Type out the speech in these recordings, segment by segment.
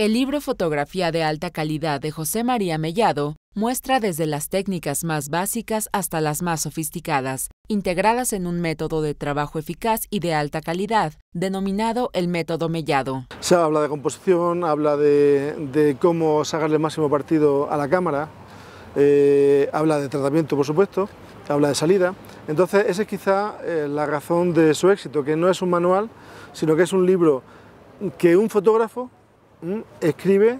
El libro Fotografía de alta calidad de José María Mellado muestra desde las técnicas más básicas hasta las más sofisticadas, integradas en un método de trabajo eficaz y de alta calidad, denominado el método Mellado. Se habla de composición, habla de, cómo sacarle el máximo partido a la cámara, eh, habla de tratamiento, por supuesto, habla de salida. Entonces, esa es quizá eh, la razón de su éxito, que no es un manual, sino que es un libro que un fotógrafo Mm, escribe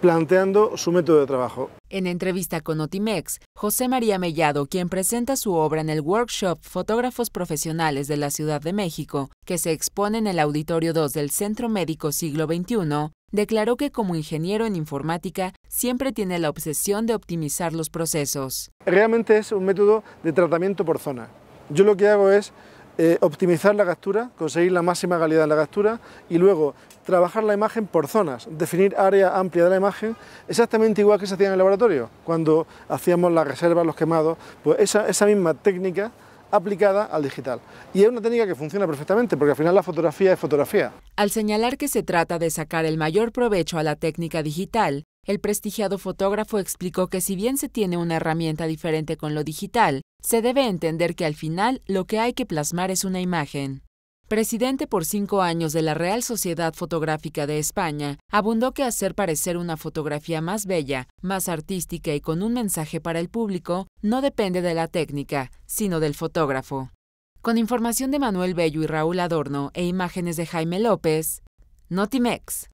planteando su método de trabajo. En entrevista con Otimex, José María Mellado, quien presenta su obra en el workshop Fotógrafos Profesionales de la Ciudad de México, que se expone en el Auditorio 2 del Centro Médico Siglo XXI, declaró que como ingeniero en informática siempre tiene la obsesión de optimizar los procesos. Realmente es un método de tratamiento por zona. Yo lo que hago es eh, optimizar la captura, conseguir la máxima calidad de la captura y luego trabajar la imagen por zonas, definir área amplia de la imagen, exactamente igual que se hacía en el laboratorio, cuando hacíamos las reservas, los quemados, pues esa, esa misma técnica aplicada al digital. Y es una técnica que funciona perfectamente, porque al final la fotografía es fotografía. Al señalar que se trata de sacar el mayor provecho a la técnica digital, el prestigiado fotógrafo explicó que si bien se tiene una herramienta diferente con lo digital, se debe entender que al final lo que hay que plasmar es una imagen. Presidente por cinco años de la Real Sociedad Fotográfica de España, abundó que hacer parecer una fotografía más bella, más artística y con un mensaje para el público no depende de la técnica, sino del fotógrafo. Con información de Manuel Bello y Raúl Adorno e imágenes de Jaime López, Notimex.